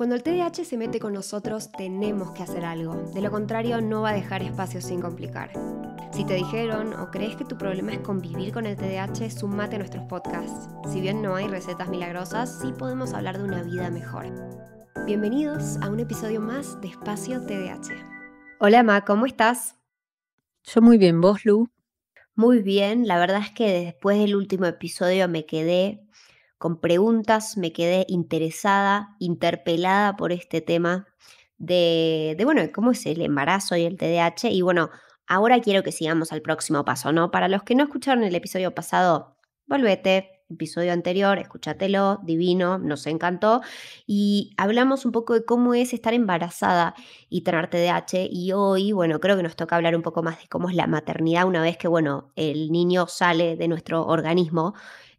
Cuando el TDAH se mete con nosotros, tenemos que hacer algo. De lo contrario, no va a dejar espacio sin complicar. Si te dijeron o crees que tu problema es convivir con el TDAH, sumate a nuestros podcasts. Si bien no hay recetas milagrosas, sí podemos hablar de una vida mejor. Bienvenidos a un episodio más de Espacio TDAH. Hola Ma, ¿cómo estás? Yo muy bien, ¿vos Lu? Muy bien, la verdad es que después del último episodio me quedé con preguntas, me quedé interesada, interpelada por este tema de, bueno, cómo es el embarazo y el TDAH. Y bueno, ahora quiero que sigamos al próximo paso, ¿no? Para los que no escucharon el episodio pasado, volvete, episodio anterior, escúchatelo, divino, nos encantó. Y hablamos un poco de cómo es estar embarazada y tener TDAH. Y hoy, bueno, creo que nos toca hablar un poco más de cómo es la maternidad una vez que, bueno, el niño sale de nuestro organismo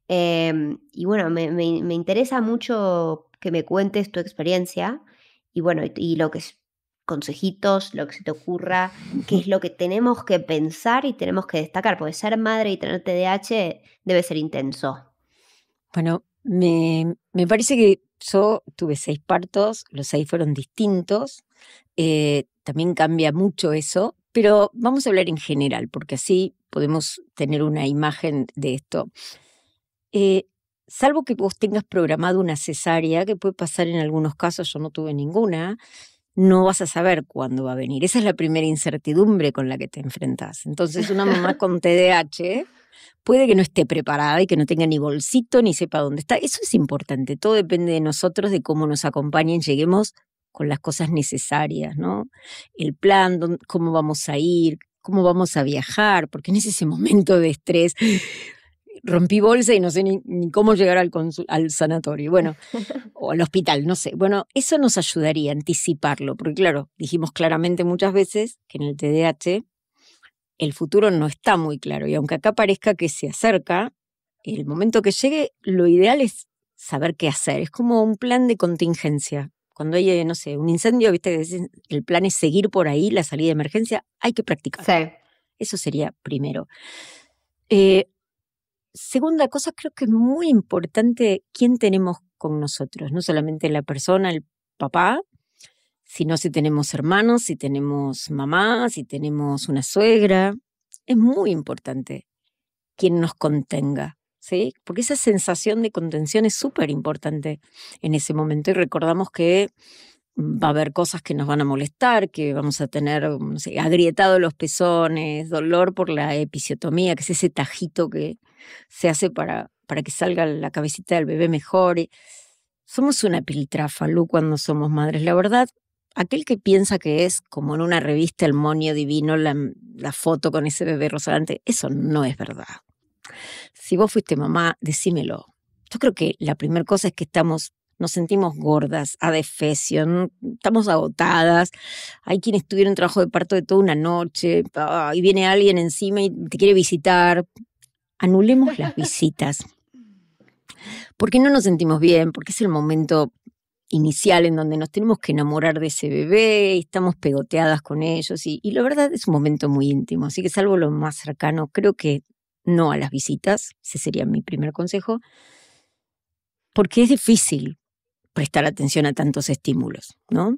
Em, y bueno, me, me, interesa mucho que me cuentes tu experiencia y bueno, y, lo que es consejitos, lo que se te ocurra, qué es lo que tenemos que pensar y tenemos que destacar, porque ser madre y tener TDAH debe ser intenso. Bueno, me, me parece que yo tuve seis partos, los seis fueron distintos, eh, también cambia mucho eso, pero vamos a hablar en general, porque así podemos tener una imagen de esto. Eh, salvo que vos tengas programado una cesárea, que puede pasar en algunos casos, yo no tuve ninguna, no vas a saber cuándo va a venir. Esa es la primera incertidumbre con la que te enfrentas. Entonces, una mamá con TDAH puede que no esté preparada y que no tenga ni bolsito ni sepa dónde está. Eso es importante. Todo depende de nosotros, de cómo nos acompañen, lleguemos con las cosas necesarias, ¿no? El plan, cómo vamos a ir, cómo vamos a viajar, porque en ese momento de estrés rompí bolsa y no sé ni, cómo llegar al, al sanatorio, bueno, o al hospital, no sé. Bueno, eso nos ayudaría a anticiparlo, porque claro, dijimos claramente muchas veces que en el TDAH el futuro no está muy claro y aunque acá parezca que se acerca, el momento que llegue, lo ideal es saber qué hacer. Es como un plan de contingencia. Cuando hay, no sé, un incendio, viste, el plan es seguir por ahí, la salida de emergencia, hay que practicar. Eso sería primero. Eh, Segunda cosa, creo que es muy importante quién tenemos con nosotros, no solamente la persona, el papá, sino si tenemos hermanos, si tenemos mamá, si tenemos una suegra. Es muy importante quién nos contenga, ¿sí? Porque esa sensación de contención es súper importante en ese momento y recordamos que va a haber cosas que nos van a molestar, que vamos a tener no sé, agrietados los pezones, dolor por la episiotomía, que es ese tajito que se hace para, para que salga la cabecita del bebé mejor. Somos una piltrafa, Lu, cuando somos madres. La verdad, aquel que piensa que es como en una revista el monio divino, la, foto con ese bebé rosalante, eso no es verdad. Si vos fuiste mamá, decímelo. Yo creo que la primera cosa es que estamos nos sentimos gordas, a defesión estamos agotadas. Hay quienes tuvieron trabajo de parto de toda una noche y viene alguien encima y te quiere visitar. Anulemos las visitas. Porque no nos sentimos bien, porque es el momento inicial en donde nos tenemos que enamorar de ese bebé, y estamos pegoteadas con ellos y, y la verdad es un momento muy íntimo, así que salvo lo más cercano, creo que no a las visitas, ese sería mi primer consejo, porque es difícil, prestar atención a tantos estímulos, ¿no?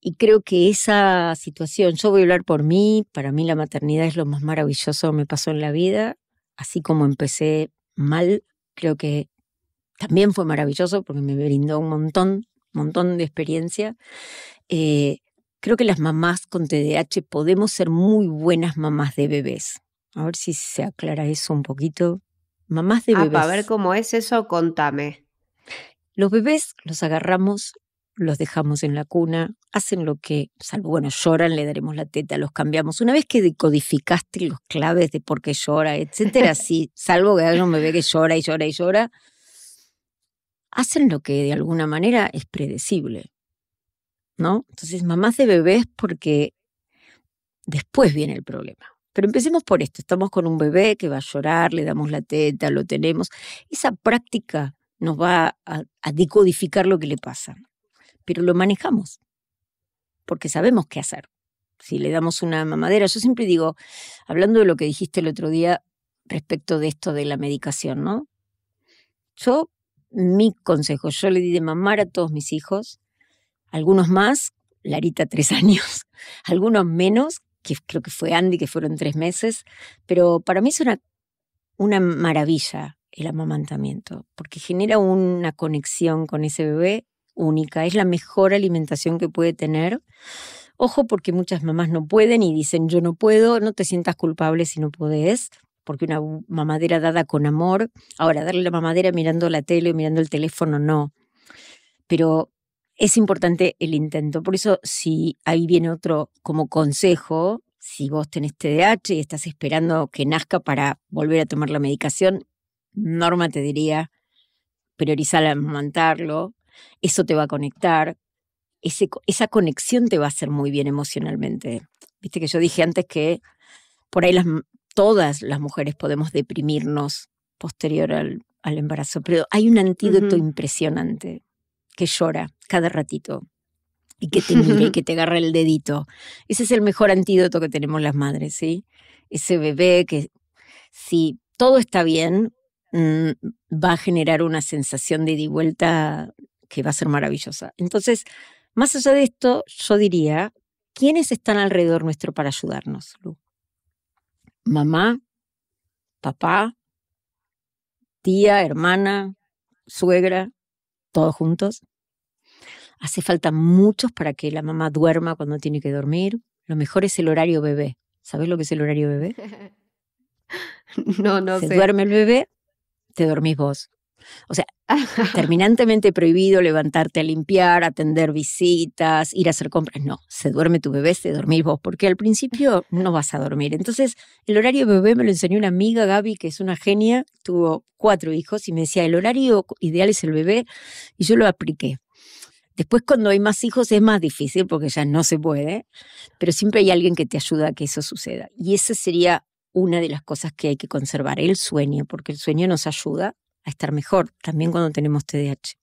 Y creo que esa situación, yo voy a hablar por mí, para mí la maternidad es lo más maravilloso que me pasó en la vida, así como empecé mal, creo que también fue maravilloso porque me brindó un montón, un montón de experiencia. Eh, creo que las mamás con TDAH podemos ser muy buenas mamás de bebés. A ver si se aclara eso un poquito. Mamás de bebés. A ver cómo es eso, contame. Los bebés los agarramos, los dejamos en la cuna, hacen lo que, salvo, bueno, lloran, le daremos la teta, los cambiamos. Una vez que decodificaste los claves de por qué llora, etcétera, sí, salvo que haya un bebé que llora y llora y llora, hacen lo que de alguna manera es predecible. ¿No? Entonces, mamás de bebés porque después viene el problema. Pero empecemos por esto. Estamos con un bebé que va a llorar, le damos la teta, lo tenemos. Esa práctica nos va a, decodificar lo que le pasa. Pero lo manejamos, porque sabemos qué hacer. Si le damos una mamadera, yo siempre digo, hablando de lo que dijiste el otro día respecto de esto de la medicación, ¿no? Yo, mi consejo, yo le di de mamar a todos mis hijos, algunos más, Larita tres años, algunos menos, que creo que fue Andy, que fueron tres meses, pero para mí es una maravilla el amamantamiento, porque genera una conexión con ese bebé única, es la mejor alimentación que puede tener. Ojo, porque muchas mamás no pueden y dicen yo no puedo, no te sientas culpable si no podés, porque una mamadera dada con amor, ahora darle la mamadera mirando la tele y mirando el teléfono, no. Pero es importante el intento. Por eso, si ahí viene otro como consejo, si vos tenés TDAH y estás esperando que nazca para volver a tomar la medicación, Norma te diría, priorizar a eso te va a conectar, ese, esa conexión te va a hacer muy bien emocionalmente. Viste que yo dije antes que por ahí las, todas las mujeres podemos deprimirnos posterior al, embarazo, pero hay un antídoto impresionante que llora cada ratito y que te que te agarra el dedito. Ese es el mejor antídoto que tenemos las madres, ¿sí? Ese bebé que si todo está bien, Mm, va a generar una sensación de ida vuelta que va a ser maravillosa. Entonces, más allá de esto, yo diría, ¿quiénes están alrededor nuestro para ayudarnos, Lu? Mamá, papá, tía, hermana, suegra, todos juntos. Hace falta muchos para que la mamá duerma cuando tiene que dormir. Lo mejor es el horario bebé. ¿Sabes lo que es el horario bebé? no, no Se duerme el bebé te dormís vos. O sea, terminantemente prohibido levantarte a limpiar, atender visitas, ir a hacer compras. No, se duerme tu bebé, se dormís vos, porque al principio no vas a dormir. Entonces, el horario bebé me lo enseñó una amiga, Gaby, que es una genia, tuvo cuatro hijos, y me decía, el horario ideal es el bebé, y yo lo apliqué. Después cuando hay más hijos es más difícil porque ya no se puede, pero siempre hay alguien que te ayuda a que eso suceda. Y ese sería una de las cosas que hay que conservar, el sueño, porque el sueño nos ayuda a estar mejor, también cuando tenemos TDAH.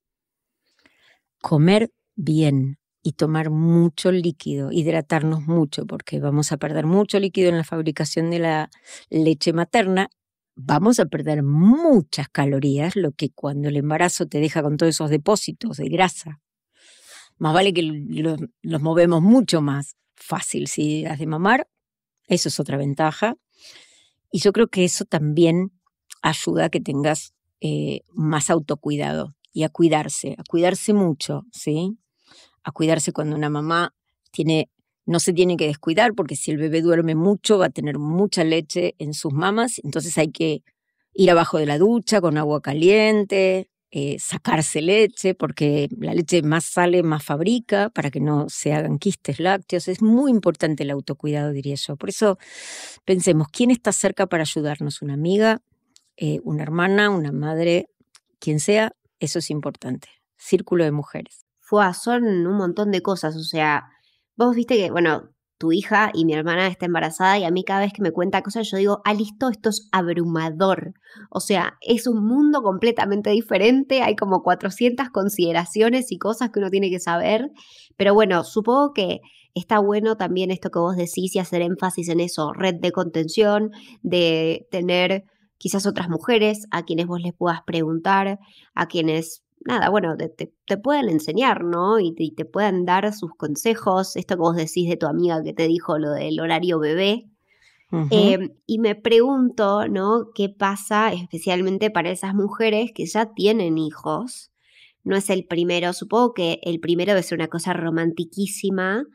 Comer bien y tomar mucho líquido, hidratarnos mucho, porque vamos a perder mucho líquido en la fabricación de la leche materna, vamos a perder muchas calorías, lo que cuando el embarazo te deja con todos esos depósitos de grasa. Más vale que los, movemos mucho más fácil si has de mamar, eso es otra ventaja. Y yo creo que eso también ayuda a que tengas eh, más autocuidado y a cuidarse, a cuidarse mucho, ¿sí? A cuidarse cuando una mamá tiene, no se tiene que descuidar, porque si el bebé duerme mucho va a tener mucha leche en sus mamas, entonces hay que ir abajo de la ducha con agua caliente, eh, sacarse leche, porque la leche más sale, más fabrica, para que no se hagan quistes lácteos. Es muy importante el autocuidado, diría yo. Por eso pensemos, ¿quién está cerca para ayudarnos? ¿Una amiga, eh, una hermana, una madre, quien sea? Eso es importante. Círculo de mujeres. Fua, son un montón de cosas, o sea, vos viste que, bueno, tu hija y mi hermana está embarazada y a mí cada vez que me cuenta cosas yo digo, ah, listo, esto es abrumador. O sea, es un mundo completamente diferente, hay como 400 consideraciones y cosas que uno tiene que saber, pero bueno, supongo que está bueno también esto que vos decís y hacer énfasis en eso, red de contención, de tener quizás otras mujeres a quienes vos les puedas preguntar, a quienes nada, bueno, te, te, puedan enseñar, ¿no? Y te, pueden puedan dar sus consejos, esto que vos decís de tu amiga que te dijo lo del horario bebé. Em, y me pregunto, ¿no? ¿Qué pasa especialmente para esas mujeres que ya tienen hijos? No es el primero, supongo que el primero debe ser una cosa romantiquísima,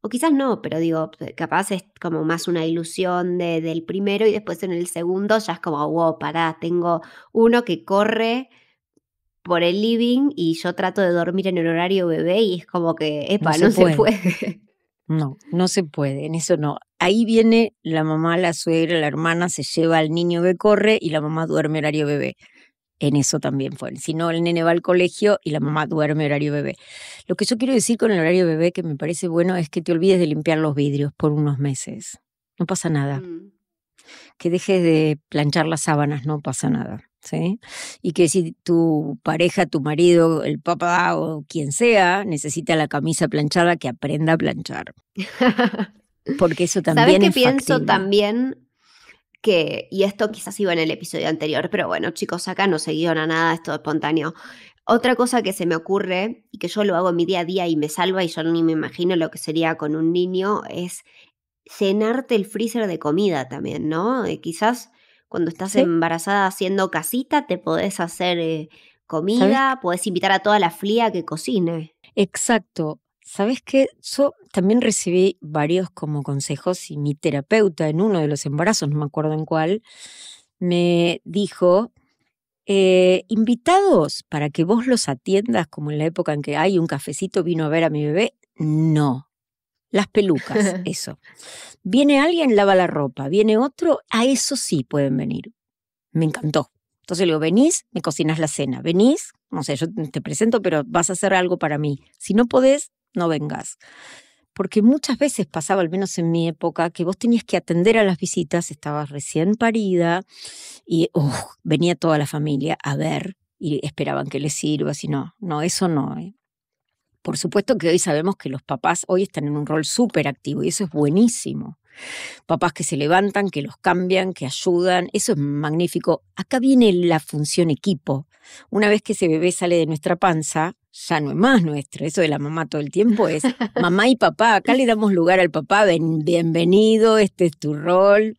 o quizás no, pero digo, eh, capaz es como más una ilusión del primero y después en el segundo ya es como, wow, pará, tengo uno que corre por el living y yo trato de dormir en el horario bebé y es como que, epa, no se, puede. No, no se puede, en eso no. Ahí viene la mamá, la suegra, la hermana, se lleva al niño que corre y la mamá duerme horario bebé. En eso también fue. Si no, el nene va al colegio y la mamá duerme horario bebé. Lo que yo quiero decir con el horario bebé que me parece bueno es que te olvides de limpiar los vidrios por unos meses. No pasa nada. Mm. Que dejes de planchar las sábanas, no pasa nada. ¿sí? Y que si tu pareja, tu marido, el papá o quien sea necesita la camisa planchada, que aprenda a planchar. Porque eso también ¿Sabes que pienso también? Que, y esto quizás iba en el episodio anterior, pero bueno, chicos, acá no se guiona nada, esto es espontáneo. Otra cosa que se me ocurre y que yo lo hago en mi día a día y me salva y yo ni me imagino lo que sería con un niño es cenarte el freezer de comida también, ¿no? Eh, quizás cuando estás embarazada haciendo casita, te podés hacer eh, comida, podés invitar a toda la fría que cocine. Exacto. ¿Sabes qué? Yo también recibí varios como consejos y mi terapeuta en uno de los embarazos, no me acuerdo en cuál, me dijo, eh, invitados para que vos los atiendas como en la época en que hay un cafecito vino a ver a mi bebé, no. Las pelucas, eso. Viene alguien, lava la ropa. Viene otro, a eso sí pueden venir. Me encantó. Entonces le digo, venís, me cocinas la cena. Venís, no sé, yo te presento, pero vas a hacer algo para mí. Si no podés, no vengas. Porque muchas veces pasaba, al menos en mi época, que vos tenías que atender a las visitas, estabas recién parida y venía toda la familia a ver y esperaban que les sirva. Si no, no, eso no. ¿eh? Por supuesto que hoy sabemos que los papás hoy están en un rol súper activo y eso es buenísimo. Papás que se levantan, que los cambian, que ayudan, eso es magnífico. Acá viene la función equipo. Una vez que ese bebé sale de nuestra panza, ya no es más nuestro. Eso de la mamá todo el tiempo es mamá y papá. Acá le damos lugar al papá, bienvenido, este es tu rol.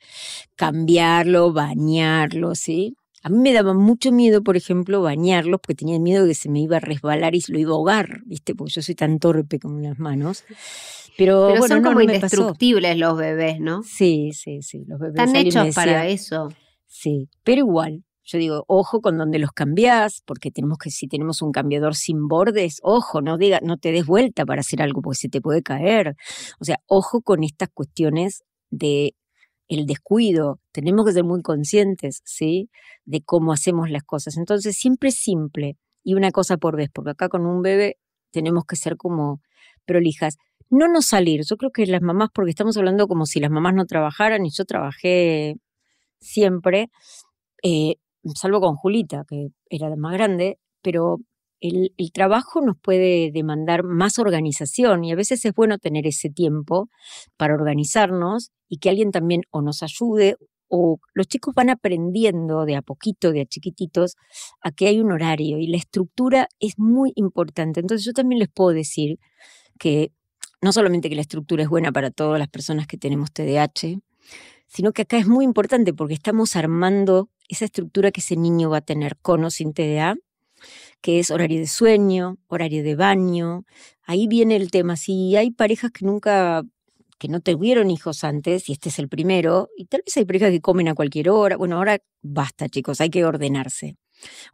Cambiarlo, bañarlo, ¿sí? A mí me daba mucho miedo, por ejemplo, bañarlos porque tenía miedo de que se me iba a resbalar y se lo iba a ahogar, ¿viste? Porque yo soy tan torpe con las manos. Pero, bueno, son como indestructibles los bebés, ¿no? Sí, sí, sí. están hechos para eso. Sí, pero igual, yo digo, ojo con donde los cambiás, porque tenemos que, si tenemos un cambiador sin bordes, ojo, no diga, no te des vuelta para hacer algo porque se te puede caer. O sea, ojo con estas cuestiones de el descuido, tenemos que ser muy conscientes, ¿sí? De cómo hacemos las cosas. Entonces, siempre simple y una cosa por vez, porque acá con un bebé tenemos que ser como prolijas. No nos salir, yo creo que las mamás, porque estamos hablando como si las mamás no trabajaran y yo trabajé siempre, eh, salvo con Julita, que era la más grande, pero el, trabajo nos puede demandar más organización y a veces es bueno tener ese tiempo para organizarnos y que alguien también o nos ayude o los chicos van aprendiendo de a poquito, de a chiquititos, a que hay un horario y la estructura es muy importante. Entonces yo también les puedo decir que no solamente que la estructura es buena para todas las personas que tenemos TDAH, sino que acá es muy importante porque estamos armando esa estructura que ese niño va a tener con o sin TDA que es horario de sueño, horario de baño. Ahí viene el tema. Si hay parejas que nunca que no tuvieron hijos antes, y este es el primero, y tal vez hay parejas que comen a cualquier hora. Bueno, ahora basta, chicos, hay que ordenarse.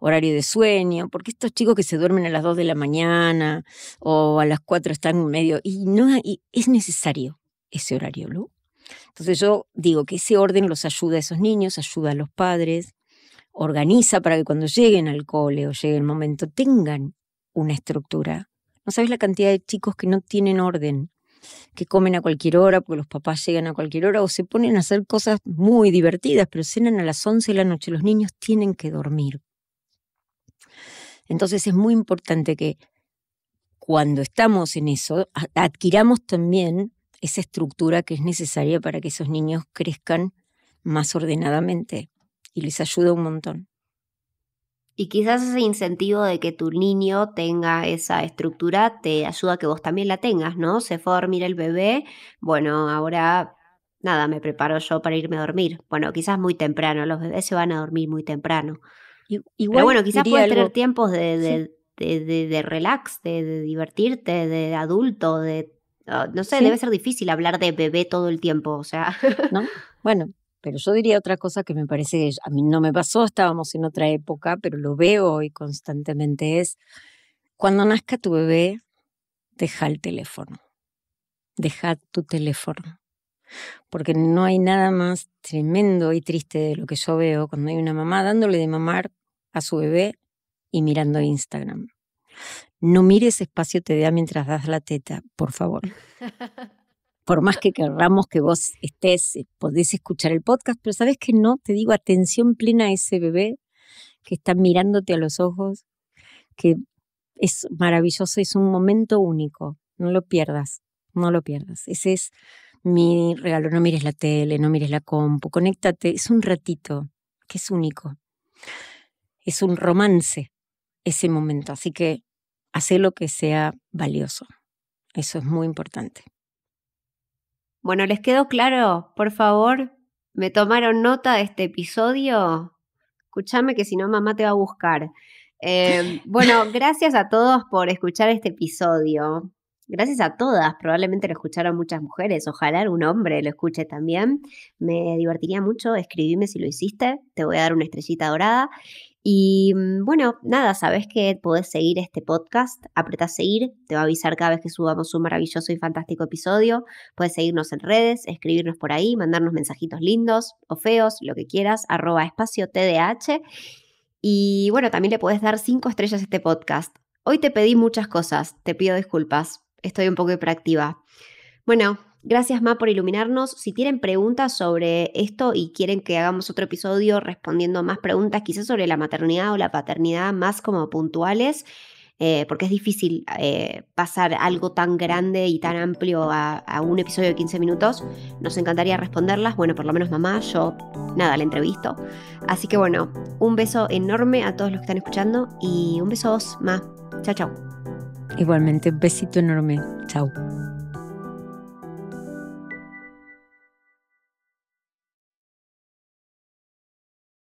Horario de sueño, porque estos chicos que se duermen a las 2 de la mañana o a las 4 están en medio. Y no y es necesario ese horario, ¿no? Entonces yo digo que ese orden los ayuda a esos niños, ayuda a los padres, organiza para que cuando lleguen al cole o llegue el momento tengan una estructura. No sabes la cantidad de chicos que no tienen orden, que comen a cualquier hora porque los papás llegan a cualquier hora o se ponen a hacer cosas muy divertidas, pero cenan a las 11 de la noche. Los niños tienen que dormir. Entonces es muy importante que cuando estamos en eso, adquiramos también esa estructura que es necesaria para que esos niños crezcan más ordenadamente y les ayuda un montón. Y quizás ese incentivo de que tu niño tenga esa estructura te ayuda a que vos también la tengas, ¿no? Se fue a dormir el bebé, bueno, ahora nada, me preparo yo para irme a dormir. Bueno, quizás muy temprano, los bebés se van a dormir muy temprano. Igual Pero bueno, quizás puedes tener tiempos de, de, de, relax, de, divertirte, de adulto, de... Ah, no sé, debe ser difícil hablar de bebé todo el tiempo, o sea... ¿No? Bueno, pero yo diría otra cosa que me parece que a mí no me pasó, estábamos en otra época, pero lo veo hoy constantemente, es cuando nazca tu bebé, deja el teléfono, deja tu teléfono. Porque no hay nada más tremendo y triste de lo que yo veo cuando hay una mamá dándole de mamar a su bebé y mirando Instagram. No mires espacio te da mientras das la teta, por favor. por más que querramos que vos estés, eh, podés escuchar el podcast, pero sabes que no, te digo, atención plena a ese bebé que está mirándote a los ojos, que es maravilloso, es un momento único, no lo pierdas, no lo pierdas. Ese es mi regalo, no mires la tele, no mires la compu, conéctate, es un ratito que es único. Es un romance ese momento, así que hace lo que sea valioso. Eso es muy importante. Bueno, ¿les quedó claro? Por favor, ¿me tomaron nota de este episodio? Escúchame que si no, mamá te va a buscar. Em, bueno, gracias a todos por escuchar este episodio gracias a todas, probablemente lo escucharon muchas mujeres, ojalá un hombre lo escuche también, me divertiría mucho, escribime si lo hiciste, te voy a dar una estrellita dorada. Y mm, bueno, nada, sabes que podés seguir este podcast, a seguir, te va a avisar cada vez que subamos un maravilloso y fantástico episodio. Puedes seguirnos en redes, escribirnos por ahí, mandarnos mensajitos lindos o feos, lo que quieras, arroba espacio TDH. Y bueno, también le puedes dar cinco estrellas a este podcast. Hoy te pedí muchas cosas, te pido disculpas estoy un poco hiperactiva. Bueno, gracias Ma por iluminarnos. Si tienen preguntas sobre esto y quieren que hagamos otro episodio respondiendo más preguntas, quizás sobre la maternidad o la paternidad, más como puntuales, eh, porque es difícil eh, pasar algo tan grande y tan amplio a, a, un episodio de 15 minutos. Nos encantaría responderlas. Bueno, por lo menos mamá, yo nada, la entrevisto. Así que bueno, un beso enorme a todos los que están escuchando y un beso a vos, Ma. Chao, chao. Igualmente, un besito enorme. Chao.